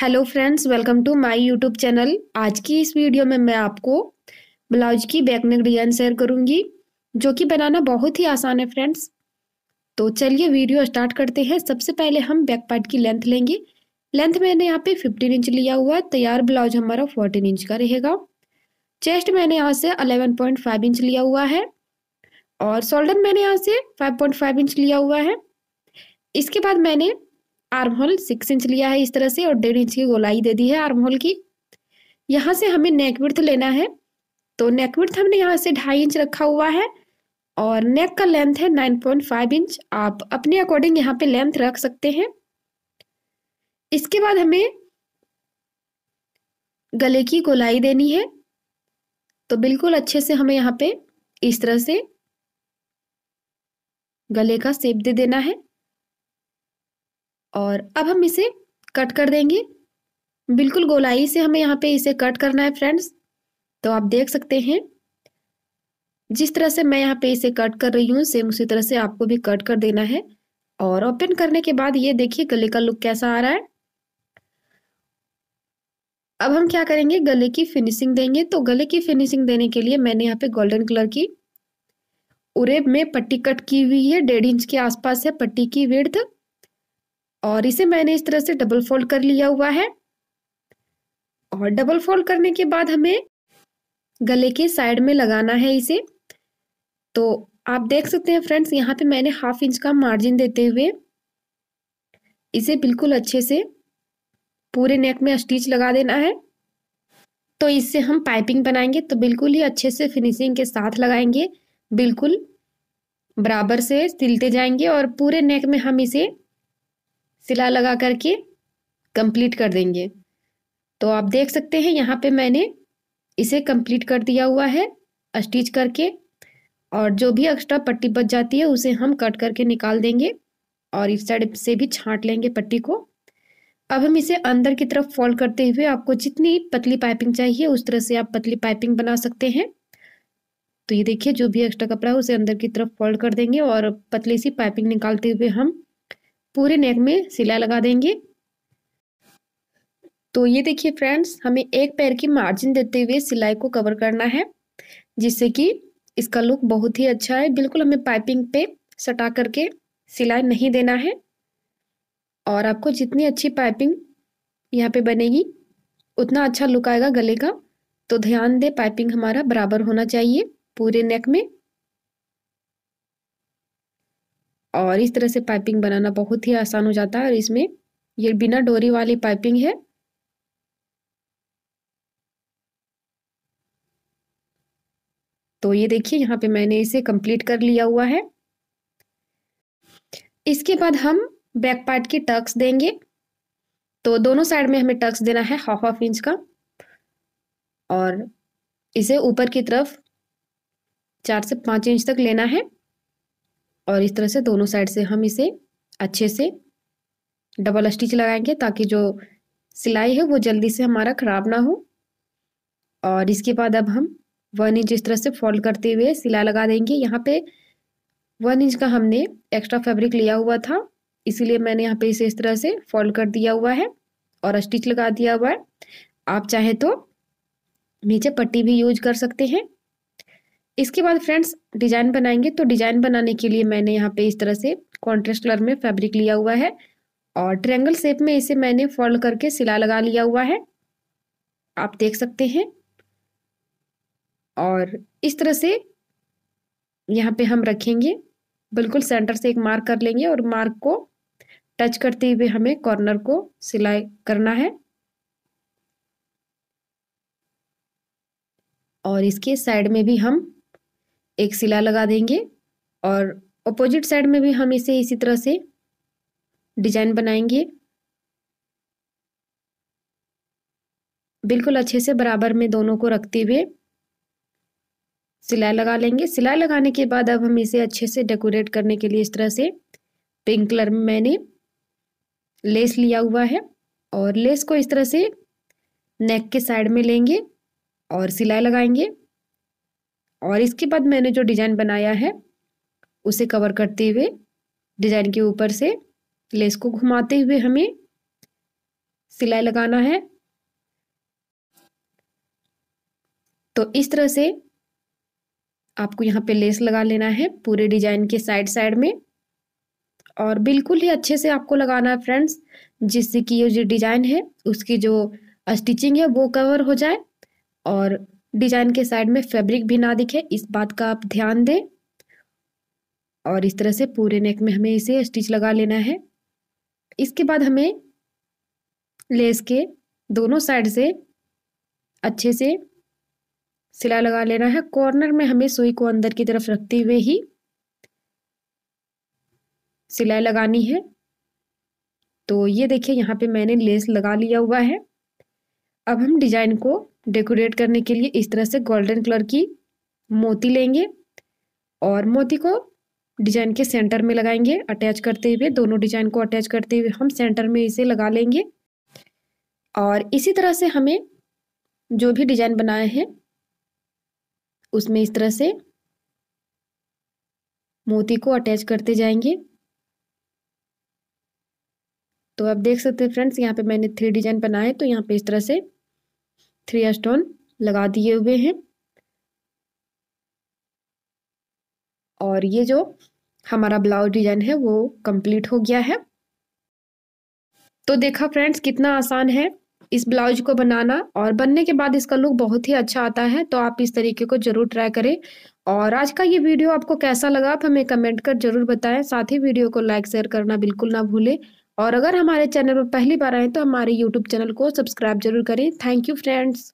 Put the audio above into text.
hello friends welcome to my YouTube channel आज की इस वीडियो में मैं आपको ब्लाउज की बैक नेक डिजाइन शेयर करूंगी जो कि बनाना बहुत ही आसान है फ्रेंड्स तो चलिए वीडियो स्टार्ट करते हैं सबसे पहले हम बैक पार्ट की लेंथ लेंगे लेंथ मैंने यहाँ पे 15 इंच लिया हुआ है तैयार ब्लाउज हमारा फोर्टीन इंच का रहेगा चेस्ट मैंने यहाँ से अलेवन इंच लिया हुआ है और शोल्डर मैंने यहाँ से फाइव इंच लिया हुआ है इसके बाद मैंने आर्म होल सिक्स इंच लिया है इस तरह से और डेढ़ इंच की गोलाई दे दी है आर्म होल की यहाँ से हमें नेक विर्थ लेना है तो नेक विर्थ हमने यहाँ से ढाई इंच रखा हुआ है और नेक का लेंथ है नाइन पॉइंट फाइव इंच आप अपने अकॉर्डिंग यहाँ पे लेंथ रख सकते हैं इसके बाद हमें गले की गोलाई देनी है तो बिल्कुल अच्छे से हमें यहाँ पे इस तरह से गले का सेप दे देना है और अब हम इसे कट कर देंगे बिल्कुल गोलाई से हमें यहाँ पे इसे कट करना है फ्रेंड्स तो आप देख सकते हैं जिस तरह से मैं यहाँ पे इसे कट कर रही हूँ सेम उसी तरह से आपको भी कट कर देना है और ओपन करने के बाद ये देखिए गले का लुक कैसा आ रहा है अब हम क्या करेंगे गले की फिनिशिंग देंगे तो गले की फिनिशिंग देने के लिए मैंने यहाँ पे गोल्डन कलर की उरेब में पट्टी कट की हुई है डेढ़ इंच के आसपास है पट्टी की वेड़ और इसे मैंने इस तरह से डबल फोल्ड कर लिया हुआ है और डबल फोल्ड करने के बाद हमें गले के साइड में लगाना है इसे तो आप देख सकते हैं फ्रेंड्स यहाँ पे मैंने हाफ इंच का मार्जिन देते हुए इसे बिल्कुल अच्छे से पूरे नेक में स्टिच लगा देना है तो इससे हम पाइपिंग बनाएंगे तो बिल्कुल ही अच्छे से फिनिशिंग के साथ लगाएंगे बिल्कुल बराबर से सिलते जाएंगे और पूरे नेक में हम इसे सिला लगा करके कंप्लीट कर देंगे तो आप देख सकते हैं यहाँ पे मैंने इसे कंप्लीट कर दिया हुआ है स्टिच करके और जो भी एक्स्ट्रा पट्टी बच जाती है उसे हम कट करके निकाल देंगे और इस साइड से भी छांट लेंगे पट्टी को अब हम इसे अंदर की तरफ फोल्ड करते हुए आपको जितनी पतली पाइपिंग चाहिए उस तरह से आप पतली पाइपिंग बना सकते हैं तो ये देखिए जो भी एक्स्ट्रा कपड़ा है उसे अंदर की तरफ फोल्ड कर देंगे और पतली सी पाइपिंग निकालते हुए हम पूरे नेक में सिला लगा देंगे तो ये देखिए फ्रेंड्स हमें एक पैर की मार्जिन देते हुए सिलाई को कवर करना है जिससे कि इसका लुक बहुत ही अच्छा है बिल्कुल हमें पाइपिंग पे सटा करके सिलाई नहीं देना है और आपको जितनी अच्छी पाइपिंग यहाँ पे बनेगी उतना अच्छा लुक आएगा गले का तो ध्यान दे पाइपिंग हमारा बराबर होना चाहिए पूरे नेक में और इस तरह से पाइपिंग बनाना बहुत ही आसान हो जाता है और इसमें ये बिना डोरी वाली पाइपिंग है तो ये देखिए यहाँ पे मैंने इसे कंप्लीट कर लिया हुआ है इसके बाद हम बैक पार्ट की टक्स देंगे तो दोनों साइड में हमें टक्स देना है हाफ हाफ इंच का और इसे ऊपर की तरफ चार से पाँच इंच तक लेना है और इस तरह से दोनों साइड से हम इसे अच्छे से डबल स्टिच लगाएंगे ताकि जो सिलाई है वो जल्दी से हमारा ख़राब ना हो और इसके बाद अब हम वन इंच इस तरह से फोल्ड करते हुए सिलाई लगा देंगे यहाँ पे वन इंच का हमने एक्स्ट्रा फैब्रिक लिया हुआ था इसीलिए मैंने यहाँ पे इसे इस तरह से फोल्ड कर दिया हुआ है और स्टिच लगा दिया हुआ है आप चाहे तो नीचे पट्टी भी यूज कर सकते हैं इसके बाद फ्रेंड्स डिजाइन बनाएंगे तो डिजाइन बनाने के लिए मैंने यहाँ पे इस तरह से कॉन्ट्रेस्ट कलर में फैब्रिक लिया हुआ है और ट्रेंगल शेप में इसे मैंने फोल्ड करके सिला लगा लिया हुआ है आप देख सकते हैं और इस तरह से यहाँ पे हम रखेंगे बिल्कुल सेंटर से एक मार्क कर लेंगे और मार्क को टच करते हुए हमें कॉर्नर को सिलाई करना है और इसके साइड में भी हम एक सिला लगा देंगे और अपोजिट साइड में भी हम इसे इसी तरह से डिजाइन बनाएंगे बिल्कुल अच्छे से बराबर में दोनों को रखते हुए सिलाई लगा लेंगे सिलाई लगाने के बाद अब हम इसे अच्छे से डेकोरेट करने के लिए इस तरह से पिंक कलर में मैंने लेस लिया हुआ है और लेस को इस तरह से नेक के साइड में लेंगे और सिलाई लगाएंगे और इसके बाद मैंने जो डिज़ाइन बनाया है उसे कवर करते हुए डिज़ाइन के ऊपर से लेस को घुमाते हुए हमें सिलाई लगाना है तो इस तरह से आपको यहाँ पे लेस लगा लेना है पूरे डिजाइन के साइड साइड में और बिल्कुल ही अच्छे से आपको लगाना है फ्रेंड्स जिससे कि ये जो डिजाइन है उसकी जो स्टिचिंग है वो कवर हो जाए और डिजाइन के साइड में फैब्रिक भी ना दिखे इस बात का आप ध्यान दें और इस तरह से पूरे नेक में हमें इसे स्टिच लगा लेना है इसके बाद हमें लेस के दोनों साइड से अच्छे से सिलाई लगा लेना है कॉर्नर में हमें सुई को अंदर की तरफ रखते हुए ही सिलाई लगानी है तो ये देखिए यहाँ पे मैंने लेस लगा लिया हुआ है अब हम डिजाइन को डेकोरेट करने के लिए इस तरह से गोल्डन कलर की मोती लेंगे और मोती को डिजाइन के सेंटर में लगाएंगे अटैच करते हुए दोनों डिजाइन को अटैच करते हुए हम सेंटर में इसे लगा लेंगे और इसी तरह से हमें जो भी डिजाइन बनाए हैं उसमें इस तरह से मोती को अटैच करते जाएंगे तो आप देख सकते हैं फ्रेंड्स यहाँ पे मैंने थ्री डिजाइन बनाए तो यहाँ पे इस तरह से थ्री स्टोन लगा दिए हुए हैं और ये जो हमारा ब्लाउज डिजाइन है वो कंप्लीट हो गया है तो देखा फ्रेंड्स कितना आसान है इस ब्लाउज को बनाना और बनने के बाद इसका लुक बहुत ही अच्छा आता है तो आप इस तरीके को जरूर ट्राई करें और आज का ये वीडियो आपको कैसा लगा आप हमें कमेंट कर जरूर बताएं साथ ही वीडियो को लाइक शेयर करना बिल्कुल ना भूलें और अगर हमारे चैनल पर पहली बार आए तो हमारे यूट्यूब चैनल को सब्सक्राइब जरूर करें थैंक यू फ्रेंड्स